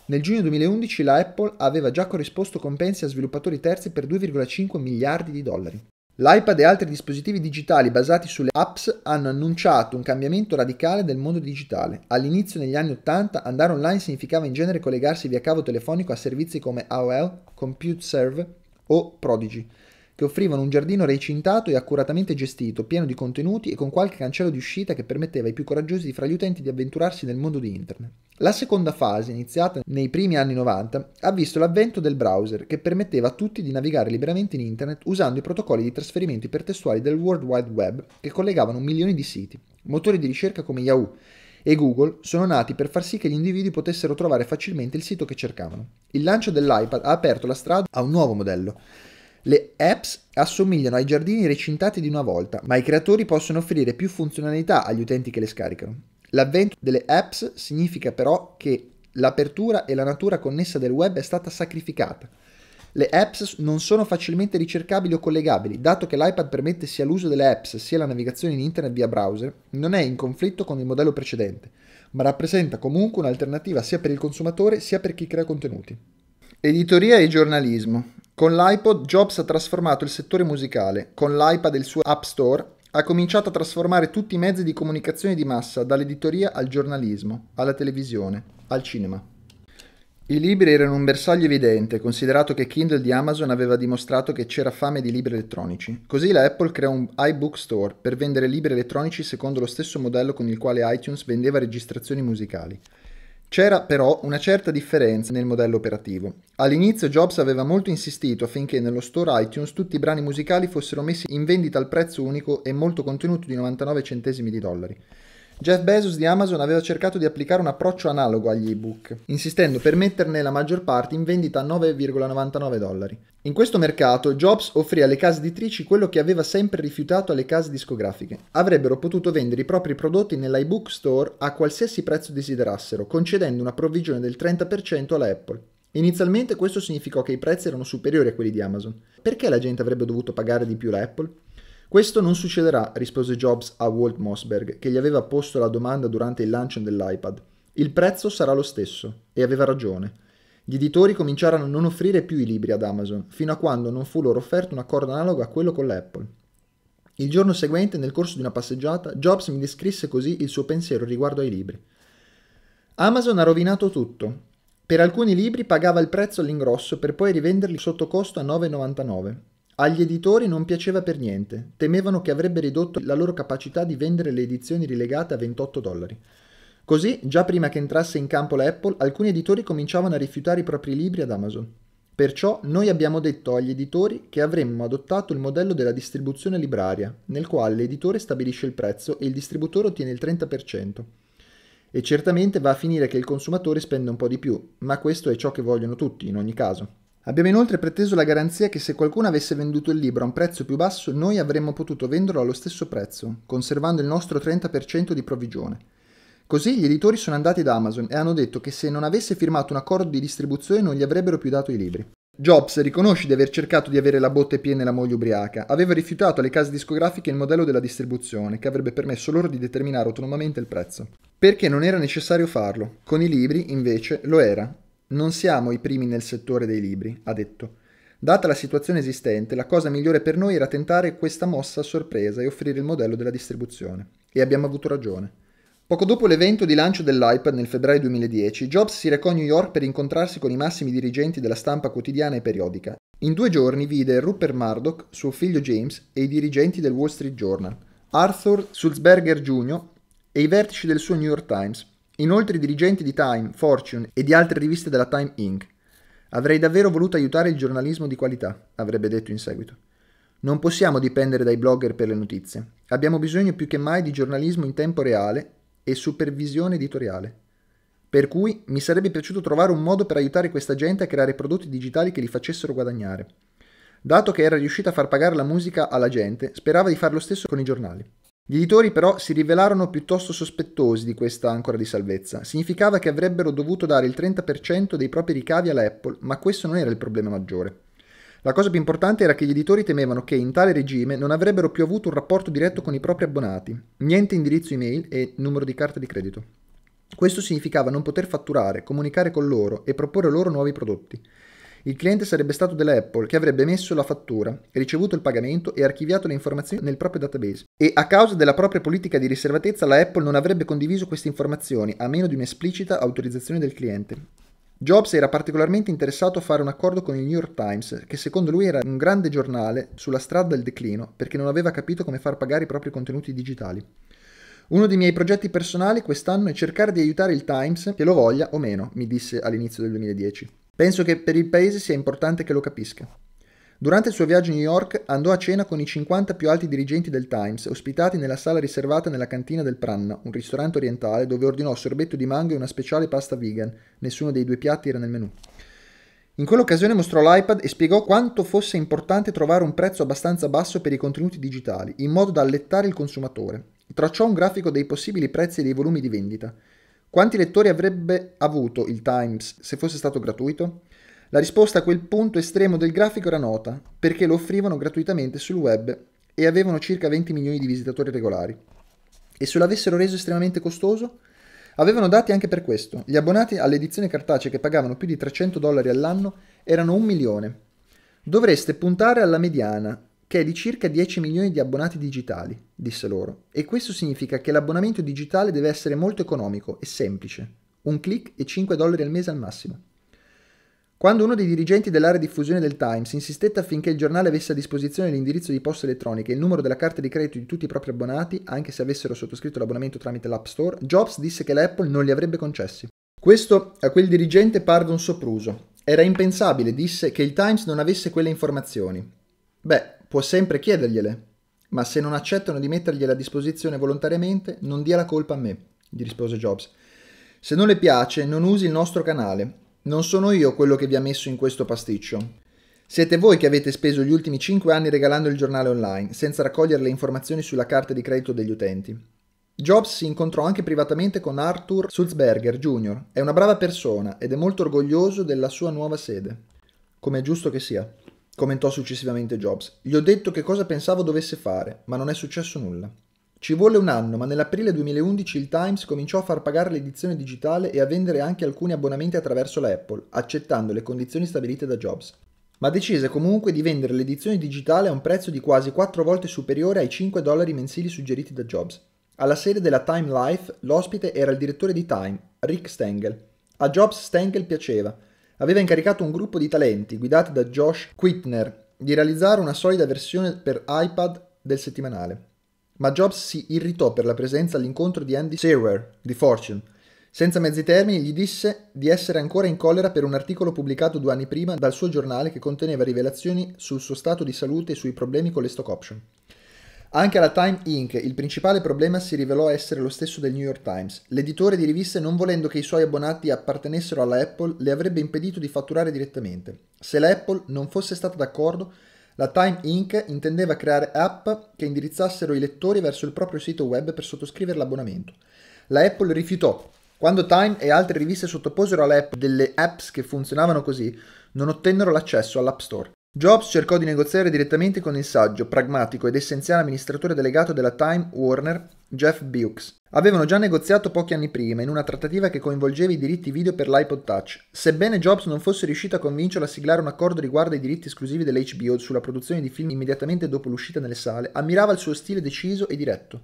Nel giugno 2011 la Apple aveva già corrisposto compensi a sviluppatori terzi per 2,5 miliardi di dollari. L'iPad e altri dispositivi digitali basati sulle apps hanno annunciato un cambiamento radicale del mondo digitale. All'inizio negli anni 80 andare online significava in genere collegarsi via cavo telefonico a servizi come AOL, ComputeServe o Prodigy, che offrivano un giardino recintato e accuratamente gestito, pieno di contenuti e con qualche cancello di uscita che permetteva ai più coraggiosi fra gli utenti di avventurarsi nel mondo di Internet. La seconda fase, iniziata nei primi anni 90, ha visto l'avvento del browser che permetteva a tutti di navigare liberamente in internet usando i protocolli di trasferimento ipertestuali del World Wide Web che collegavano milioni di siti. Motori di ricerca come Yahoo e Google sono nati per far sì che gli individui potessero trovare facilmente il sito che cercavano. Il lancio dell'iPad ha aperto la strada a un nuovo modello. Le apps assomigliano ai giardini recintati di una volta, ma i creatori possono offrire più funzionalità agli utenti che le scaricano. L'avvento delle apps significa però che l'apertura e la natura connessa del web è stata sacrificata. Le apps non sono facilmente ricercabili o collegabili, dato che l'iPad permette sia l'uso delle apps sia la navigazione in internet via browser, non è in conflitto con il modello precedente, ma rappresenta comunque un'alternativa sia per il consumatore sia per chi crea contenuti. Editoria e giornalismo. Con l'iPod Jobs ha trasformato il settore musicale, con l'iPad e il suo App Store ha cominciato a trasformare tutti i mezzi di comunicazione di massa, dall'editoria al giornalismo, alla televisione, al cinema. I libri erano un bersaglio evidente, considerato che Kindle di Amazon aveva dimostrato che c'era fame di libri elettronici. Così la Apple creò un iBook Store per vendere libri elettronici secondo lo stesso modello con il quale iTunes vendeva registrazioni musicali. C'era però una certa differenza nel modello operativo. All'inizio Jobs aveva molto insistito affinché nello store iTunes tutti i brani musicali fossero messi in vendita al prezzo unico e molto contenuto di 99 centesimi di dollari. Jeff Bezos di Amazon aveva cercato di applicare un approccio analogo agli ebook, insistendo per metterne la maggior parte in vendita a 9,99 dollari. In questo mercato Jobs offrì alle case editrici quello che aveva sempre rifiutato alle case discografiche. Avrebbero potuto vendere i propri prodotti nell'iBook Store a qualsiasi prezzo desiderassero, concedendo una provvigione del 30% alla Apple. Inizialmente questo significò che i prezzi erano superiori a quelli di Amazon. Perché la gente avrebbe dovuto pagare di più la Apple? Questo non succederà, rispose Jobs a Walt Mossberg, che gli aveva posto la domanda durante il lancio dell'iPad. Il prezzo sarà lo stesso, e aveva ragione. Gli editori cominciarono a non offrire più i libri ad Amazon, fino a quando non fu loro offerto un accordo analogo a quello con l'Apple. Il giorno seguente, nel corso di una passeggiata, Jobs mi descrisse così il suo pensiero riguardo ai libri. Amazon ha rovinato tutto. Per alcuni libri pagava il prezzo all'ingrosso per poi rivenderli sotto costo a 9,99. Agli editori non piaceva per niente, temevano che avrebbe ridotto la loro capacità di vendere le edizioni rilegate a 28 dollari. Così, già prima che entrasse in campo la Apple, alcuni editori cominciavano a rifiutare i propri libri ad Amazon. Perciò noi abbiamo detto agli editori che avremmo adottato il modello della distribuzione libraria, nel quale l'editore stabilisce il prezzo e il distributore ottiene il 30%. E certamente va a finire che il consumatore spende un po' di più, ma questo è ciò che vogliono tutti in ogni caso. Abbiamo inoltre preteso la garanzia che se qualcuno avesse venduto il libro a un prezzo più basso, noi avremmo potuto venderlo allo stesso prezzo, conservando il nostro 30% di provvigione. Così gli editori sono andati da Amazon e hanno detto che se non avesse firmato un accordo di distribuzione non gli avrebbero più dato i libri. Jobs riconosce di aver cercato di avere la botte piena e la moglie ubriaca. Aveva rifiutato alle case discografiche il modello della distribuzione, che avrebbe permesso loro di determinare autonomamente il prezzo. Perché non era necessario farlo. Con i libri, invece, lo era non siamo i primi nel settore dei libri, ha detto. Data la situazione esistente, la cosa migliore per noi era tentare questa mossa a sorpresa e offrire il modello della distribuzione. E abbiamo avuto ragione. Poco dopo l'evento di lancio dell'iPad nel febbraio 2010, Jobs si recò a New York per incontrarsi con i massimi dirigenti della stampa quotidiana e periodica. In due giorni vide Rupert Murdoch, suo figlio James e i dirigenti del Wall Street Journal, Arthur Sulzberger Jr. e i vertici del suo New York Times, Inoltre i dirigenti di Time, Fortune e di altre riviste della Time Inc. Avrei davvero voluto aiutare il giornalismo di qualità, avrebbe detto in seguito. Non possiamo dipendere dai blogger per le notizie. Abbiamo bisogno più che mai di giornalismo in tempo reale e supervisione editoriale. Per cui mi sarebbe piaciuto trovare un modo per aiutare questa gente a creare prodotti digitali che li facessero guadagnare. Dato che era riuscita a far pagare la musica alla gente, sperava di fare lo stesso con i giornali. Gli editori però si rivelarono piuttosto sospettosi di questa ancora di salvezza. Significava che avrebbero dovuto dare il 30% dei propri ricavi all'Apple, ma questo non era il problema maggiore. La cosa più importante era che gli editori temevano che in tale regime non avrebbero più avuto un rapporto diretto con i propri abbonati, niente indirizzo email e numero di carta di credito. Questo significava non poter fatturare, comunicare con loro e proporre loro nuovi prodotti. Il cliente sarebbe stato dell'Apple, che avrebbe emesso la fattura, ricevuto il pagamento e archiviato le informazioni nel proprio database. E a causa della propria politica di riservatezza, la Apple non avrebbe condiviso queste informazioni, a meno di un'esplicita autorizzazione del cliente. Jobs era particolarmente interessato a fare un accordo con il New York Times, che secondo lui era un grande giornale sulla strada del declino, perché non aveva capito come far pagare i propri contenuti digitali. Uno dei miei progetti personali quest'anno è cercare di aiutare il Times, che lo voglia o meno, mi disse all'inizio del 2010. Penso che per il paese sia importante che lo capisca. Durante il suo viaggio a New York andò a cena con i 50 più alti dirigenti del Times, ospitati nella sala riservata nella cantina del Pranna, un ristorante orientale dove ordinò sorbetto di mango e una speciale pasta vegan. Nessuno dei due piatti era nel menù. In quell'occasione mostrò l'iPad e spiegò quanto fosse importante trovare un prezzo abbastanza basso per i contenuti digitali, in modo da allettare il consumatore. Tracciò un grafico dei possibili prezzi e dei volumi di vendita. Quanti lettori avrebbe avuto il Times se fosse stato gratuito? La risposta a quel punto estremo del grafico era nota, perché lo offrivano gratuitamente sul web e avevano circa 20 milioni di visitatori regolari. E se lo avessero reso estremamente costoso? Avevano dati anche per questo. Gli abbonati all'edizione cartacea che pagavano più di 300 dollari all'anno erano un milione. Dovreste puntare alla mediana, che è di circa 10 milioni di abbonati digitali disse loro, e questo significa che l'abbonamento digitale deve essere molto economico e semplice. Un click e 5 dollari al mese al massimo. Quando uno dei dirigenti dell'area di diffusione del Times insistette affinché il giornale avesse a disposizione l'indirizzo di posta elettronica e il numero della carta di credito di tutti i propri abbonati, anche se avessero sottoscritto l'abbonamento tramite l'App Store, Jobs disse che l'Apple non li avrebbe concessi. Questo a quel dirigente parve un sopruso. Era impensabile, disse, che il Times non avesse quelle informazioni. Beh, può sempre chiedergliele, ma se non accettano di mettergliela a disposizione volontariamente, non dia la colpa a me, gli rispose Jobs. Se non le piace, non usi il nostro canale. Non sono io quello che vi ha messo in questo pasticcio. Siete voi che avete speso gli ultimi 5 anni regalando il giornale online, senza raccogliere le informazioni sulla carta di credito degli utenti. Jobs si incontrò anche privatamente con Arthur Sulzberger Jr. È una brava persona ed è molto orgoglioso della sua nuova sede. Come è giusto che sia commentò successivamente Jobs. Gli ho detto che cosa pensavo dovesse fare, ma non è successo nulla. Ci volle un anno, ma nell'aprile 2011 il Times cominciò a far pagare l'edizione digitale e a vendere anche alcuni abbonamenti attraverso la Apple, accettando le condizioni stabilite da Jobs. Ma decise comunque di vendere l'edizione digitale a un prezzo di quasi 4 volte superiore ai 5 dollari mensili suggeriti da Jobs. Alla sede della Time Life l'ospite era il direttore di Time, Rick Stengel. A Jobs Stengel piaceva, aveva incaricato un gruppo di talenti, guidati da Josh Quitner di realizzare una solida versione per iPad del settimanale. Ma Jobs si irritò per la presenza all'incontro di Andy Serwer di Fortune. Senza mezzi termini gli disse di essere ancora in collera per un articolo pubblicato due anni prima dal suo giornale che conteneva rivelazioni sul suo stato di salute e sui problemi con le stock option. Anche alla Time Inc. il principale problema si rivelò essere lo stesso del New York Times. L'editore di riviste, non volendo che i suoi abbonati appartenessero alla Apple, le avrebbe impedito di fatturare direttamente. Se la Apple non fosse stata d'accordo, la Time Inc. intendeva creare app che indirizzassero i lettori verso il proprio sito web per sottoscrivere l'abbonamento. La Apple rifiutò. Quando Time e altre riviste sottoposero alla delle apps che funzionavano così, non ottennero l'accesso all'App Store. Jobs cercò di negoziare direttamente con il saggio, pragmatico ed essenziale amministratore delegato della Time Warner, Jeff Bukes. Avevano già negoziato pochi anni prima in una trattativa che coinvolgeva i diritti video per l'iPod Touch. Sebbene Jobs non fosse riuscito a convincerlo a siglare un accordo riguardo ai diritti esclusivi dell'HBO sulla produzione di film immediatamente dopo l'uscita nelle sale, ammirava il suo stile deciso e diretto.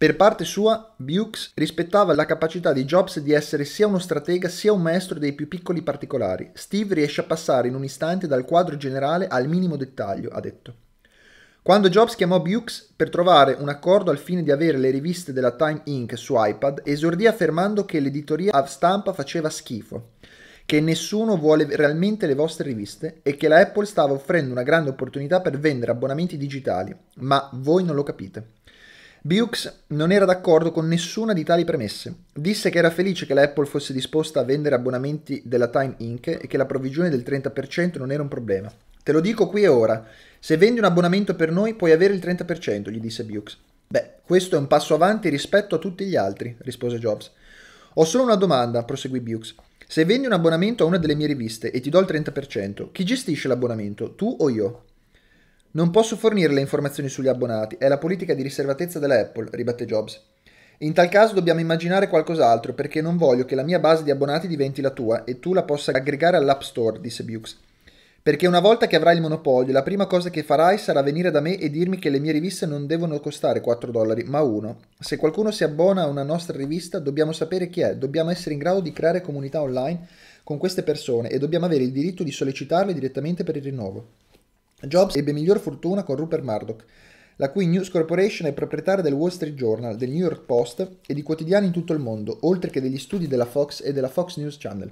Per parte sua, Bukes rispettava la capacità di Jobs di essere sia uno stratega sia un maestro dei più piccoli particolari. Steve riesce a passare in un istante dal quadro generale al minimo dettaglio, ha detto. Quando Jobs chiamò Bukes per trovare un accordo al fine di avere le riviste della Time Inc. su iPad, esordì affermando che l'editoria a stampa faceva schifo, che nessuno vuole realmente le vostre riviste e che la Apple stava offrendo una grande opportunità per vendere abbonamenti digitali, ma voi non lo capite. Bukes non era d'accordo con nessuna di tali premesse. Disse che era felice che l'Apple fosse disposta a vendere abbonamenti della Time Inc. e che la provvigione del 30% non era un problema. Te lo dico qui e ora. Se vendi un abbonamento per noi puoi avere il 30%, gli disse Bukes. Beh, questo è un passo avanti rispetto a tutti gli altri, rispose Jobs. Ho solo una domanda, proseguì Bukes. Se vendi un abbonamento a una delle mie riviste e ti do il 30%, chi gestisce l'abbonamento, tu o io? Non posso fornire le informazioni sugli abbonati, è la politica di riservatezza della Apple, ribatte Jobs. In tal caso dobbiamo immaginare qualcos'altro perché non voglio che la mia base di abbonati diventi la tua e tu la possa aggregare all'App Store, disse Bukes. Perché una volta che avrai il monopolio, la prima cosa che farai sarà venire da me e dirmi che le mie riviste non devono costare 4 dollari, ma 1. Se qualcuno si abbona a una nostra rivista, dobbiamo sapere chi è, dobbiamo essere in grado di creare comunità online con queste persone e dobbiamo avere il diritto di sollecitarle direttamente per il rinnovo. Jobs ebbe miglior fortuna con Rupert Murdoch, la cui News Corporation è proprietaria del Wall Street Journal, del New York Post e di quotidiani in tutto il mondo, oltre che degli studi della Fox e della Fox News Channel.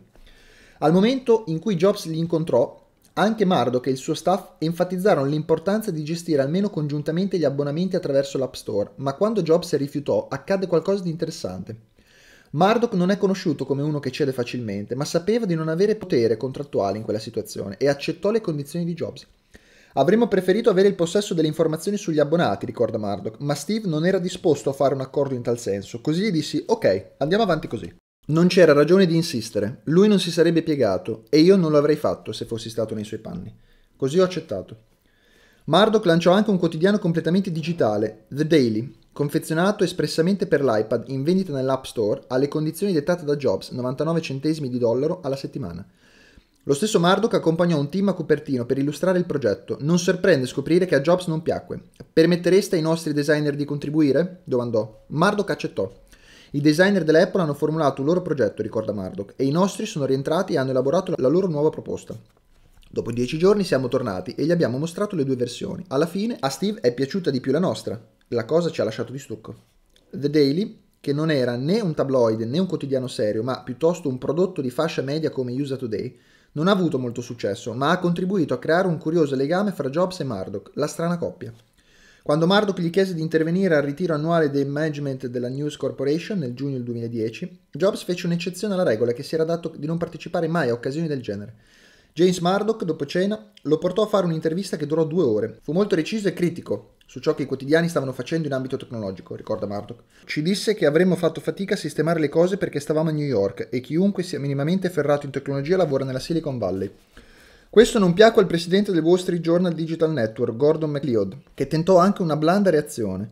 Al momento in cui Jobs li incontrò, anche Murdoch e il suo staff enfatizzarono l'importanza di gestire almeno congiuntamente gli abbonamenti attraverso l'App Store, ma quando Jobs rifiutò accadde qualcosa di interessante. Murdoch non è conosciuto come uno che cede facilmente, ma sapeva di non avere potere contrattuale in quella situazione e accettò le condizioni di Jobs. Avremmo preferito avere il possesso delle informazioni sugli abbonati, ricorda Murdoch, ma Steve non era disposto a fare un accordo in tal senso, così gli dissi ok, andiamo avanti così. Non c'era ragione di insistere, lui non si sarebbe piegato e io non lo avrei fatto se fossi stato nei suoi panni. Così ho accettato. Murdoch lanciò anche un quotidiano completamente digitale, The Daily, confezionato espressamente per l'iPad in vendita nell'App Store alle condizioni dettate da Jobs, 99 centesimi di dollaro alla settimana. Lo stesso Murdoch accompagnò un team a Cupertino per illustrare il progetto. Non sorprende scoprire che a Jobs non piacque. Permettereste ai nostri designer di contribuire? domandò. Murdoch accettò. I designer dell'Apple hanno formulato un loro progetto, ricorda Murdoch, e i nostri sono rientrati e hanno elaborato la loro nuova proposta. Dopo dieci giorni siamo tornati e gli abbiamo mostrato le due versioni. Alla fine a Steve è piaciuta di più la nostra. La cosa ci ha lasciato di stucco. The Daily che non era né un tabloid né un quotidiano serio, ma piuttosto un prodotto di fascia media come USA Today, non ha avuto molto successo, ma ha contribuito a creare un curioso legame fra Jobs e Murdoch, la strana coppia. Quando Murdoch gli chiese di intervenire al ritiro annuale del management della News Corporation nel giugno del 2010, Jobs fece un'eccezione alla regola che si era dato di non partecipare mai a occasioni del genere. James Murdoch, dopo cena, lo portò a fare un'intervista che durò due ore. Fu molto reciso e critico, su ciò che i quotidiani stavano facendo in ambito tecnologico, ricorda Murdoch. Ci disse che avremmo fatto fatica a sistemare le cose perché stavamo a New York e chiunque sia minimamente ferrato in tecnologia lavora nella Silicon Valley. Questo non piacque al presidente del Wall Street Journal Digital Network, Gordon MacLeod, che tentò anche una blanda reazione.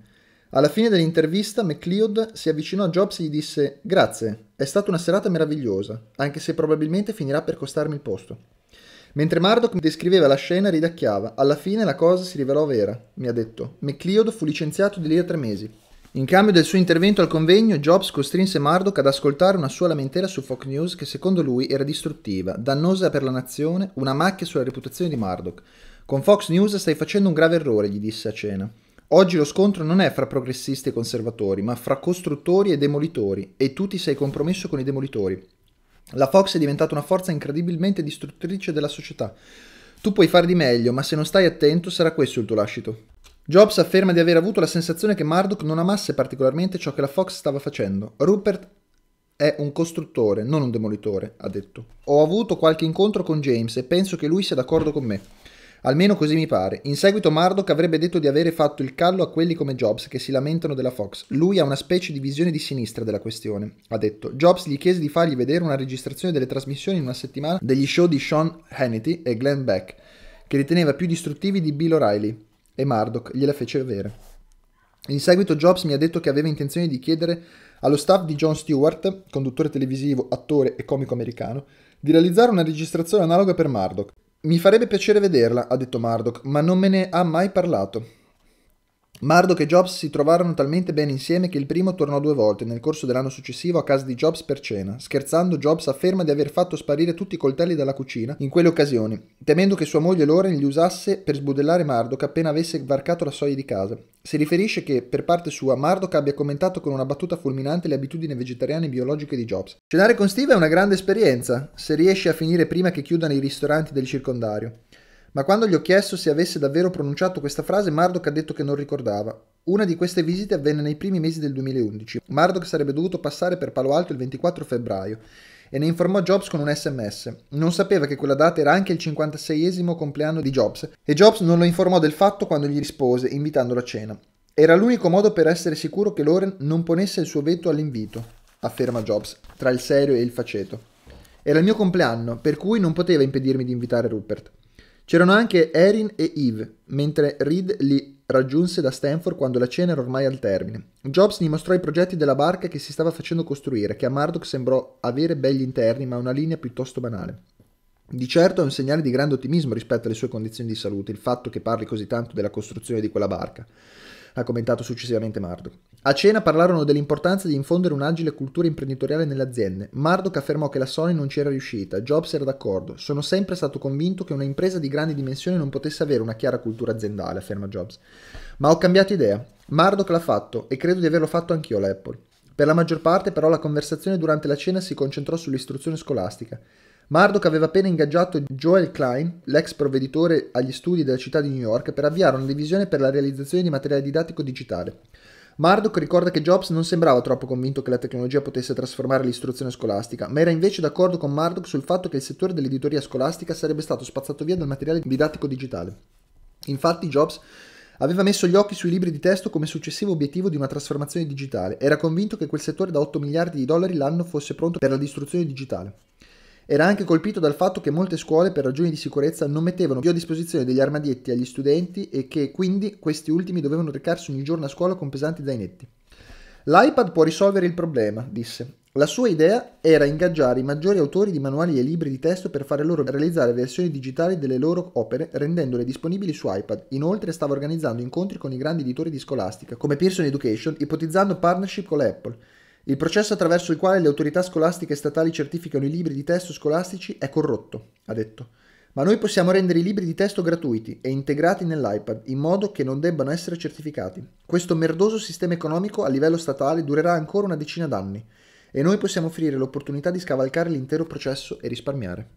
Alla fine dell'intervista, MacLeod si avvicinò a Jobs e gli disse: Grazie, è stata una serata meravigliosa, anche se probabilmente finirà per costarmi il posto. Mentre Murdoch descriveva la scena ridacchiava. Alla fine la cosa si rivelò vera, mi ha detto. McLeod fu licenziato di lì a tre mesi. In cambio del suo intervento al convegno, Jobs costrinse Murdoch ad ascoltare una sua lamentela su Fox News che secondo lui era distruttiva, dannosa per la nazione, una macchia sulla reputazione di Murdoch. Con Fox News stai facendo un grave errore, gli disse a cena. Oggi lo scontro non è fra progressisti e conservatori, ma fra costruttori e demolitori, e tu ti sei compromesso con i demolitori. La Fox è diventata una forza incredibilmente distruttrice della società. Tu puoi far di meglio, ma se non stai attento sarà questo il tuo lascito. Jobs afferma di aver avuto la sensazione che Murdoch non amasse particolarmente ciò che la Fox stava facendo. Rupert è un costruttore, non un demolitore, ha detto. Ho avuto qualche incontro con James e penso che lui sia d'accordo con me. Almeno così mi pare. In seguito Murdoch avrebbe detto di avere fatto il callo a quelli come Jobs che si lamentano della Fox. Lui ha una specie di visione di sinistra della questione. Ha detto, Jobs gli chiese di fargli vedere una registrazione delle trasmissioni in una settimana degli show di Sean Hannity e Glenn Beck, che riteneva più distruttivi di Bill O'Reilly. E Murdoch gliela fece avere. In seguito Jobs mi ha detto che aveva intenzione di chiedere allo staff di Jon Stewart, conduttore televisivo, attore e comico americano, di realizzare una registrazione analoga per Murdoch. Mi farebbe piacere vederla, ha detto Murdoch, ma non me ne ha mai parlato. Murdoch e Jobs si trovarono talmente bene insieme che il primo tornò due volte nel corso dell'anno successivo a casa di Jobs per cena. Scherzando, Jobs afferma di aver fatto sparire tutti i coltelli dalla cucina in quelle occasioni, temendo che sua moglie Lauren li usasse per sbudellare Murdoch appena avesse varcato la soglia di casa. Si riferisce che, per parte sua, Murdoch abbia commentato con una battuta fulminante le abitudini vegetariane e biologiche di Jobs. Cenare con Steve è una grande esperienza, se riesci a finire prima che chiudano i ristoranti del circondario. Ma quando gli ho chiesto se avesse davvero pronunciato questa frase, Marduk ha detto che non ricordava. Una di queste visite avvenne nei primi mesi del 2011. Marduk sarebbe dovuto passare per Palo Alto il 24 febbraio e ne informò Jobs con un sms. Non sapeva che quella data era anche il 56esimo compleanno di Jobs e Jobs non lo informò del fatto quando gli rispose, invitandolo a cena. Era l'unico modo per essere sicuro che Loren non ponesse il suo veto all'invito, afferma Jobs, tra il serio e il faceto. Era il mio compleanno, per cui non poteva impedirmi di invitare Rupert. C'erano anche Erin e Eve, mentre Reed li raggiunse da Stanford quando la cena era ormai al termine. Jobs gli mostrò i progetti della barca che si stava facendo costruire, che a Murdoch sembrò avere belli interni ma una linea piuttosto banale. Di certo è un segnale di grande ottimismo rispetto alle sue condizioni di salute il fatto che parli così tanto della costruzione di quella barca ha commentato successivamente Murdoch. A cena parlarono dell'importanza di infondere un'agile cultura imprenditoriale nelle aziende. Murdoch affermò che la Sony non c'era riuscita, Jobs era d'accordo. Sono sempre stato convinto che un'impresa di grandi dimensioni non potesse avere una chiara cultura aziendale, afferma Jobs. Ma ho cambiato idea. Murdoch l'ha fatto e credo di averlo fatto anch'io l'Apple. Per la maggior parte però la conversazione durante la cena si concentrò sull'istruzione scolastica. Murdoch aveva appena ingaggiato Joel Klein, l'ex provveditore agli studi della città di New York, per avviare una divisione per la realizzazione di materiale didattico digitale. Murdoch ricorda che Jobs non sembrava troppo convinto che la tecnologia potesse trasformare l'istruzione scolastica, ma era invece d'accordo con Murdoch sul fatto che il settore dell'editoria scolastica sarebbe stato spazzato via dal materiale didattico digitale. Infatti Jobs aveva messo gli occhi sui libri di testo come successivo obiettivo di una trasformazione digitale, era convinto che quel settore da 8 miliardi di dollari l'anno fosse pronto per la distruzione digitale. Era anche colpito dal fatto che molte scuole per ragioni di sicurezza non mettevano più a disposizione degli armadietti agli studenti e che quindi questi ultimi dovevano recarsi ogni giorno a scuola con pesanti zainetti. L'iPad può risolvere il problema, disse. La sua idea era ingaggiare i maggiori autori di manuali e libri di testo per fare loro realizzare versioni digitali delle loro opere rendendole disponibili su iPad. Inoltre stava organizzando incontri con i grandi editori di scolastica, come Pearson Education, ipotizzando partnership con l'Apple. Il processo attraverso il quale le autorità scolastiche statali certificano i libri di testo scolastici è corrotto, ha detto. Ma noi possiamo rendere i libri di testo gratuiti e integrati nell'iPad in modo che non debbano essere certificati. Questo merdoso sistema economico a livello statale durerà ancora una decina d'anni e noi possiamo offrire l'opportunità di scavalcare l'intero processo e risparmiare.